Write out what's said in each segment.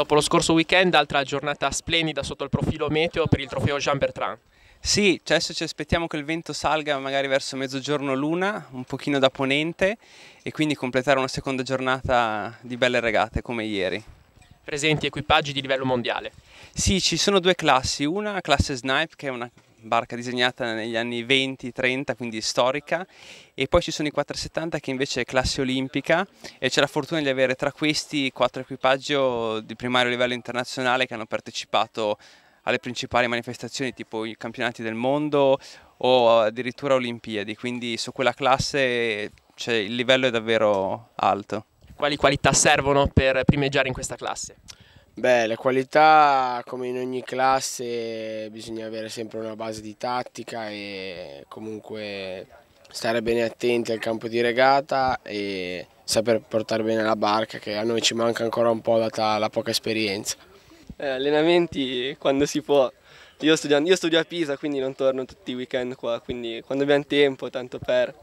Dopo lo scorso weekend, altra giornata splendida sotto il profilo meteo per il trofeo Jean Bertrand. Sì, cioè adesso ci aspettiamo che il vento salga magari verso mezzogiorno luna, un pochino da ponente e quindi completare una seconda giornata di belle regate come ieri. Presenti equipaggi di livello mondiale? Sì, ci sono due classi, una classe Snipe che è una barca disegnata negli anni 20-30, quindi storica, e poi ci sono i 470 che invece è classe olimpica e c'è la fortuna di avere tra questi quattro equipaggi di primario livello internazionale che hanno partecipato alle principali manifestazioni tipo i campionati del mondo o addirittura Olimpiadi, quindi su quella classe cioè, il livello è davvero alto. Quali qualità servono per primeggiare in questa classe? Beh, le qualità come in ogni classe bisogna avere sempre una base di tattica e comunque stare bene attenti al campo di regata e saper portare bene la barca che a noi ci manca ancora un po' data la poca esperienza. Eh, allenamenti quando si può. Io studio, io studio a Pisa quindi non torno tutti i weekend qua, quindi quando abbiamo tempo tanto per...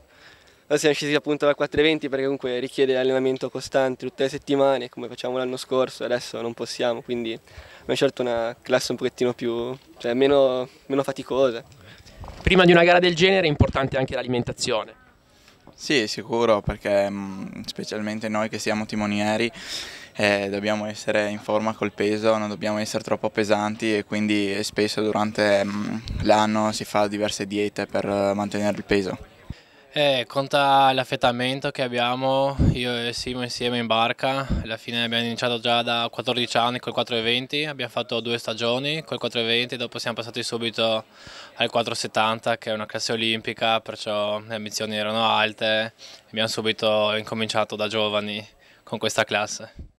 Noi siamo scesi appunto da 4,20 perché comunque richiede allenamento costante tutte le settimane, come facciamo l'anno scorso, adesso non possiamo, quindi abbiamo scelto una classe un pochettino più, cioè meno, meno faticosa. Prima di una gara del genere è importante anche l'alimentazione. Sì, sicuro, perché mm, specialmente noi che siamo timonieri eh, dobbiamo essere in forma col peso, non dobbiamo essere troppo pesanti e quindi spesso durante mm, l'anno si fa diverse diete per eh, mantenere il peso. Eh, conta l'affettamento che abbiamo, io e Simo insieme in barca, alla fine abbiamo iniziato già da 14 anni col 420, abbiamo fatto due stagioni col 420, dopo siamo passati subito al 470 che è una classe olimpica, perciò le ambizioni erano alte, abbiamo subito incominciato da giovani con questa classe.